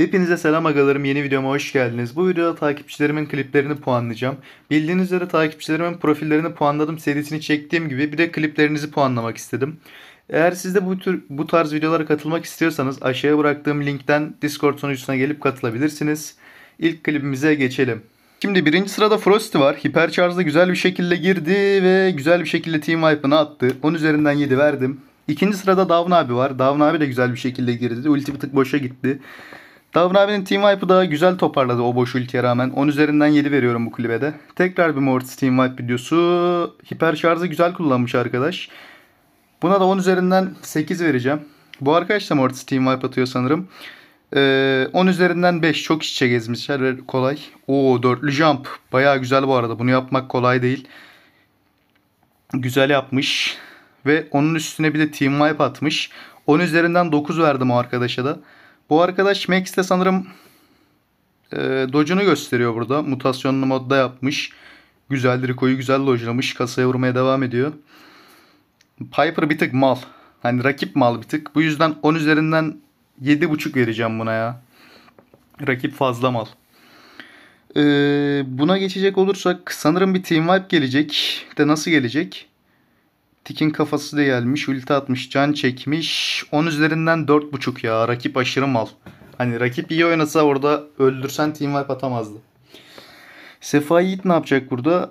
Hepinize selam agalarım. Yeni videoma hoş geldiniz. Bu videoda takipçilerimin kliplerini puanlayacağım. Bildiğiniz üzere takipçilerimin profillerini puanladım serisini çektiğim gibi bir de kliplerinizi puanlamak istedim. Eğer siz de bu tür bu tarz videolara katılmak istiyorsanız aşağıya bıraktığım linkten Discord sunucusuna gelip katılabilirsiniz. İlk klibimize geçelim. Şimdi birinci sırada Frosty var. Hipercharge'da güzel bir şekilde girdi ve güzel bir şekilde Team Wipe'ını attı. 10 üzerinden 7 verdim. İkinci sırada Davn abi var. Davn abi de güzel bir şekilde girdi. Ulti bir tık boşa gitti. Davin abinin Team Wipe'ı daha güzel toparladı o boş ultiye rağmen. 10 üzerinden 7 veriyorum bu klibe de. Tekrar bir Mortis Team Wipe videosu. Hiper şarjı güzel kullanmış arkadaş. Buna da 10 üzerinden 8 vereceğim. Bu arkadaş da Mortis Team Wipe atıyor sanırım. Ee, 10 üzerinden 5 çok içe gezmişler kolay. Oo dörtlü jump baya güzel bu arada bunu yapmak kolay değil. Güzel yapmış ve onun üstüne bir de team wipe atmış. 10 üzerinden 9 verdim o arkadaşa da. Bu arkadaş Max de sanırım e, dojunu gösteriyor burada. Mutasyonlu modda yapmış. Güzel koyu güzel dojlamış. Kasaya vurmaya devam ediyor. Piper bir tık mal. Hani rakip mal bir tık. Bu yüzden 10 üzerinden 7.5 vereceğim buna ya. Rakip fazla mal. Ee, buna geçecek olursak sanırım bir team wipe gelecek. De nasıl gelecek? Tikin kafası da gelmiş. Ulti atmış. Can çekmiş. 10 üzerinden 4.5 ya. Rakip aşırı mal. Hani rakip iyi oynasa orada öldürsen team wipe atamazdı. Sefa Yiğit ne yapacak burada?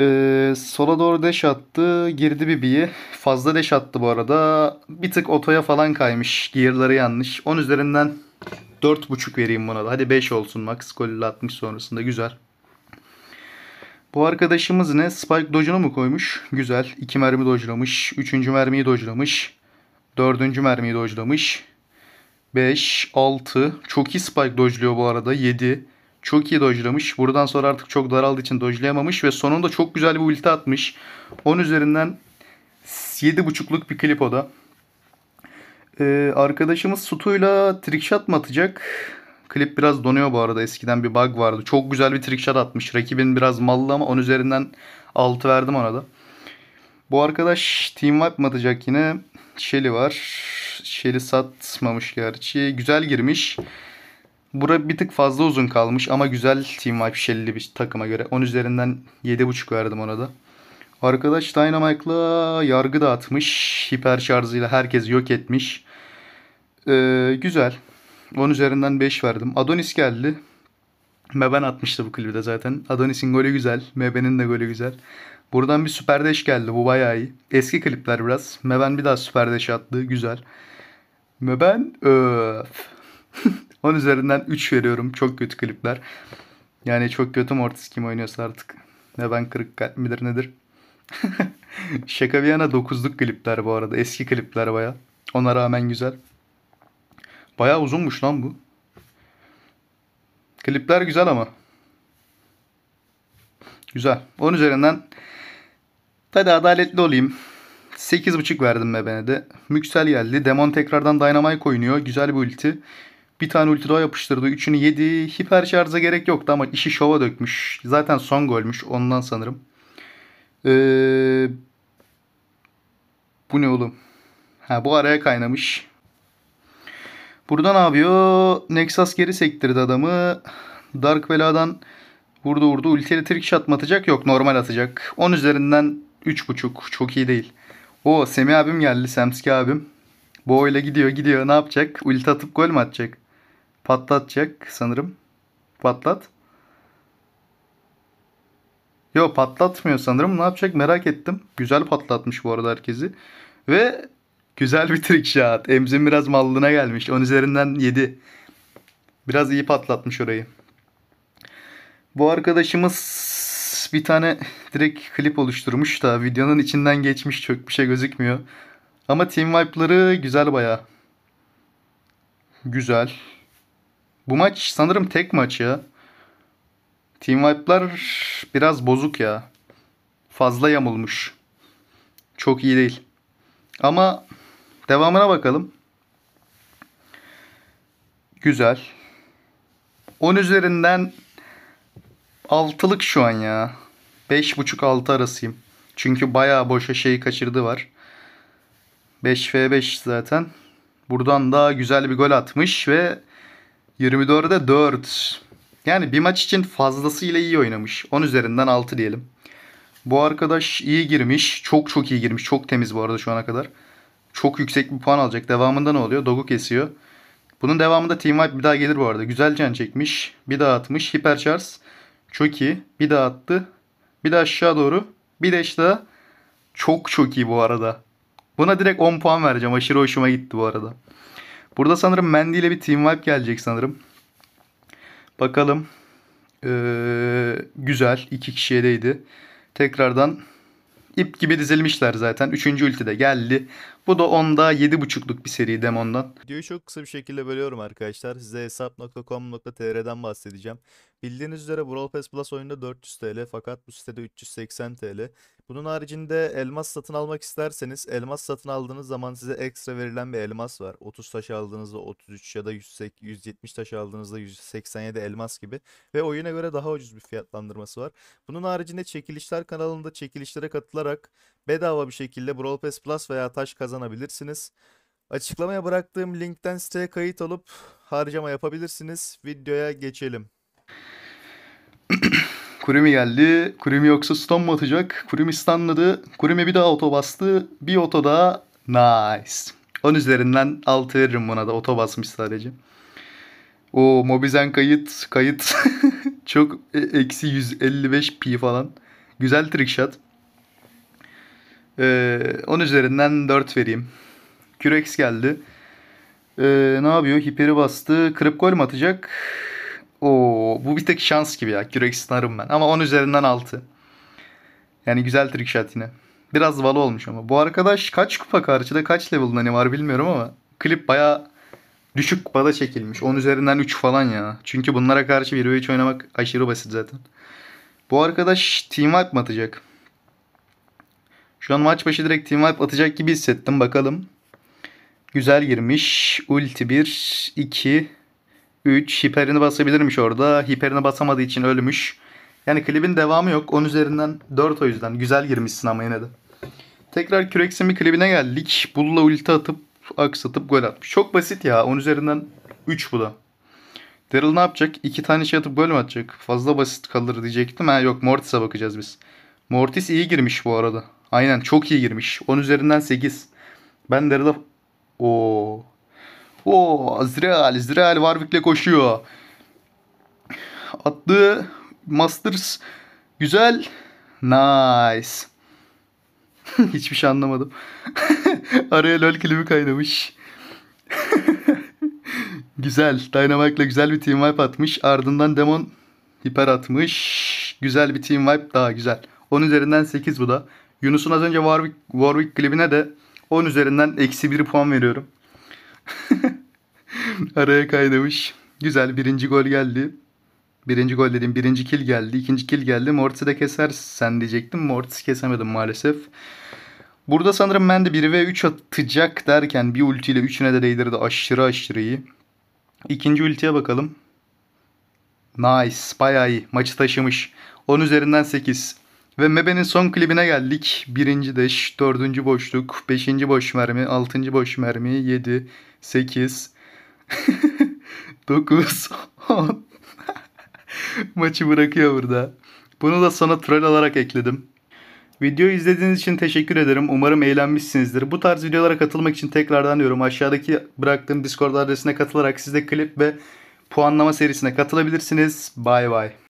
Ee, sola doğru deş attı. Girdi Bibi'yi. Fazla deş attı bu arada. Bir tık otoya falan kaymış. Gear'ları yanlış. 10 üzerinden 4.5 vereyim buna da. Hadi 5 olsun. Max golü atmış sonrasında. Güzel. Bu arkadaşımız ne? Spike dojunu mu koymuş? Güzel. İki mermi dojlamış. Üçüncü mermiyi dojlamış. Dördüncü mermiyi dojlamış. Beş, altı. Çok iyi spike dojluyor bu arada. Yedi. Çok iyi dojlamış. Buradan sonra artık çok daraldığı için dojlayamamış. Ve sonunda çok güzel bir ulti atmış. On üzerinden yedi buçukluk bir klip o da. Ee, arkadaşımız Sutu'yla trickshot mı atacak? Klip biraz donuyor bu arada. Eskiden bir bug vardı. Çok güzel bir trick shot atmış. Rakibin biraz mallı ama 10 üzerinden 6 verdim ona da. Bu arkadaş team wipe mı atacak yine? Shelly var. Shelly satmamış gerçi. Güzel girmiş. Bura bir tık fazla uzun kalmış ama güzel team wipe Shelly'li bir takıma göre. 10 üzerinden 7.5 verdim ona da. Arkadaş Dynamite'la yargı dağıtmış. Hiper şarjıyla herkes yok etmiş. Ee, güzel. 10 üzerinden 5 verdim. Adonis geldi. Meben atmıştı bu klibde zaten. Adonis'in golü güzel. Meben'in de golü güzel. Buradan bir süperdeş geldi. Bu bayağı iyi. Eski klipler biraz. Meben bir daha süperdeş attı. Güzel. Meben öf. 10 üzerinden 3 veriyorum. Çok kötü klipler. Yani çok kötü Mortis kim oynuyorsa artık. Meben kırık kalp midir nedir? Şaka bir yana 9'luk klipler bu arada. Eski klipler baya. Ona rağmen güzel. Bayağı uzunmuş lan bu. Klipler güzel ama. Güzel. 10 üzerinden hadi adaletli olayım. 8.5 verdim de. Müksel geldi. Demon tekrardan Dynamite koyunuyor. Güzel bir ulti. Bir tane ulti daha yapıştırdı. Üçünü yedi. Hiper şarja gerek yoktu ama işi şova dökmüş. Zaten son golmüş. Ondan sanırım. Ee, bu ne oğlum? Ha bu araya kaynamış. Burada ne yapıyor? Nexus geri sektirdi adamı. Dark Vela'dan vurdu vurdu. Ultili trick shot mı atacak? Yok normal atacak. 10 üzerinden 3.5. Çok iyi değil. O Semi abim geldi. Semski abim. Boyla gidiyor gidiyor. Ne yapacak? Ulti atıp gol mü atacak? Patlatacak sanırım. Patlat. Yo patlatmıyor sanırım. Ne yapacak merak ettim. Güzel patlatmış bu arada herkesi. Ve Güzel bir trick shot. Emzin biraz mallına gelmiş. 10 üzerinden 7. Biraz iyi patlatmış orayı. Bu arkadaşımız bir tane direkt klip oluşturmuş da videonun içinden geçmiş çok bir şey gözükmüyor. Ama team wipe'ları güzel baya. Güzel. Bu maç sanırım tek maç ya. Team wipe'lar biraz bozuk ya. Fazla yamulmuş. Çok iyi değil. Ama Devamına bakalım. Güzel. 10 üzerinden 6'lık şu an ya. 5.5-6 arasıyım. Çünkü bayağı boşa şeyi kaçırdı var. 5v5 zaten. Buradan daha güzel bir gol atmış ve 24'e 4. Yani bir maç için fazlasıyla iyi oynamış. 10 üzerinden 6 diyelim. Bu arkadaş iyi girmiş. Çok çok iyi girmiş. Çok temiz bu arada şu ana kadar çok yüksek bir puan alacak. Devamında ne oluyor? Dogu kesiyor. Bunun devamında Team Wipe bir daha gelir bu arada. Güzel can çekmiş. Bir daha atmış. Hypercharge. Çok iyi. Bir daha attı. Bir de aşağı doğru. Bir de işte çok çok iyi bu arada. Buna direkt 10 puan vereceğim. Aşırı hoşuma gitti bu arada. Burada sanırım Mendy ile bir team wipe gelecek sanırım. Bakalım. Ee, güzel. iki kişiye değdi. Tekrardan İp gibi dizilmişler zaten. Üçüncü ulti de geldi. Bu da onda yedi buçukluk bir seri Demon'dan. Videoyu çok kısa bir şekilde bölüyorum arkadaşlar. Size hesap.com.tr'den bahsedeceğim. Bildiğiniz üzere Brawl Pass Plus oyunda 400 TL fakat bu sitede 380 TL. Bunun haricinde elmas satın almak isterseniz elmas satın aldığınız zaman size ekstra verilen bir elmas var. 30 taş aldığınızda 33 ya da 170 taş aldığınızda 187 elmas gibi ve oyuna göre daha ucuz bir fiyatlandırması var. Bunun haricinde çekilişler kanalında çekilişlere katılarak bedava bir şekilde Brawl Pass Plus veya taş kazanabilirsiniz. Açıklamaya bıraktığım linkten siteye kayıt olup harcama yapabilirsiniz. Videoya geçelim. Kurumi geldi. Kurumi yoksa stun mu atacak? Kurumi stunladı. Kurumi bir daha oto bastı. Bir oto daha. Nice. 10 üzerinden 6 veririm buna da. Oto basmış sadece. O Mobizen kayıt. Kayıt. Çok e, eksi 155 pi falan. Güzel trick shot. Ee, 10 üzerinden 4 vereyim. Kürex geldi. Ee, ne yapıyor? Hiperi bastı. Kırıp gol mü atacak? Oo, bu bir tek şans gibi ya. Kürek sınarım ben. Ama 10 üzerinden 6. Yani güzel trick shot yine. Biraz valo olmuş ama. Bu arkadaş kaç kupa karşıda kaç level nani var bilmiyorum ama klip baya düşük kupada çekilmiş. 10 üzerinden 3 falan ya. Çünkü bunlara karşı 1 3 oynamak aşırı basit zaten. Bu arkadaş team wipe mı atacak? Şu an maç başı direkt team wipe atacak gibi hissettim. Bakalım. Güzel girmiş. Ulti 1, 2, 3. Hiperini basabilirmiş orada. Hiperini basamadığı için ölmüş. Yani klibin devamı yok. 10 üzerinden 4 o yüzden. Güzel girmişsin ama yine de. Tekrar bir klibine geldik. Bulla ulti atıp aksatıp gol atmış. Çok basit ya. 10 üzerinden 3 bu da. Daryl ne yapacak? İki tane şey atıp gol mü atacak? Fazla basit kalır diyecektim. Ha yok Mortis'e bakacağız biz. Mortis iyi girmiş bu arada. Aynen çok iyi girmiş. 10 üzerinden 8. Ben Daryl'a... o o Azrail, Azrail Warwick'le koşuyor. Attı. Masters güzel. Nice. Hiçbir şey anlamadım. Araya LOL klibi kaynamış. güzel. Dynamite'la güzel bir team wipe atmış. Ardından Demon hiper atmış. Güzel bir team wipe daha güzel. 10 üzerinden 8 bu da. Yunus'un az önce Warwick, Warwick klibine de 10 üzerinden eksi 1 puan veriyorum. Araya kaynamış. Güzel birinci gol geldi. Birinci gol dedim. Birinci kil geldi. ikinci kil geldi. Mortis'i de sen diyecektim. Mortis'i kesemedim maalesef. Burada sanırım ben de 1 ve 3 atacak derken bir ultiyle 3'üne de değdirdi. Aşırı aşırı iyi. İkinci ultiye bakalım. Nice. Bayağı iyi. Maçı taşımış. 10 üzerinden 8. Ve Mebe'nin son klibine geldik. Birinci deş, dördüncü boşluk, beşinci boş mermi, altıncı boş mermi, yedi, sekiz, 9, 10. Maçı bırakıyor burada. Bunu da sana troll olarak ekledim. Video izlediğiniz için teşekkür ederim. Umarım eğlenmişsinizdir. Bu tarz videolara katılmak için tekrardan diyorum. Aşağıdaki bıraktığım Discord adresine katılarak siz de klip ve puanlama serisine katılabilirsiniz. Bay bay.